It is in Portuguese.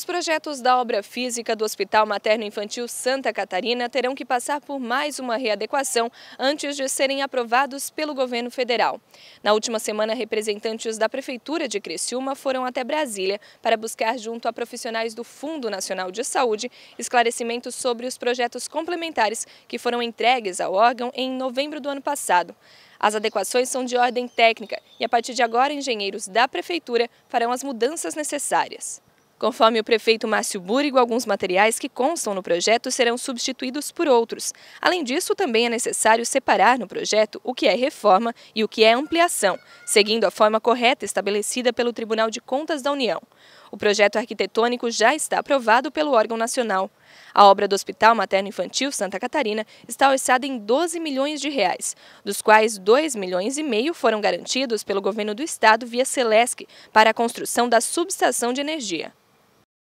Os projetos da obra física do Hospital Materno Infantil Santa Catarina terão que passar por mais uma readequação antes de serem aprovados pelo governo federal. Na última semana, representantes da Prefeitura de Criciúma foram até Brasília para buscar, junto a profissionais do Fundo Nacional de Saúde, esclarecimentos sobre os projetos complementares que foram entregues ao órgão em novembro do ano passado. As adequações são de ordem técnica e, a partir de agora, engenheiros da Prefeitura farão as mudanças necessárias. Conforme o prefeito Márcio Búrigo, alguns materiais que constam no projeto serão substituídos por outros. Além disso, também é necessário separar no projeto o que é reforma e o que é ampliação, seguindo a forma correta estabelecida pelo Tribunal de Contas da União. O projeto arquitetônico já está aprovado pelo órgão nacional. A obra do Hospital Materno-Infantil Santa Catarina está orçada em 12 milhões de reais, dos quais 2 milhões e meio foram garantidos pelo governo do estado via Celesc para a construção da subestação de energia.